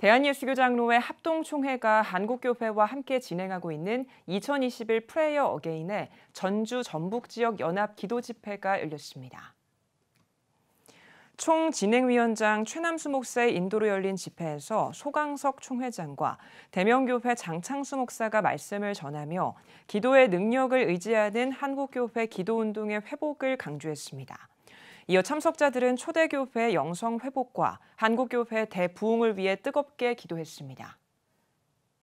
대한예수교장로회 합동총회가 한국교회와 함께 진행하고 있는 2021 프레이어 어게인의 전주 전북 지역 연합 기도 집회가 열렸습니다. 총진행위원장 최남수 목사의 인도로 열린 집회에서 소강석 총회장과 대명교회 장창수 목사가 말씀을 전하며 기도의 능력을 의지하는 한국교회 기도운동의 회복을 강조했습니다. 이어 참석자들은 초대교회 영성회복과 한국교회 대부흥을 위해 뜨겁게 기도했습니다.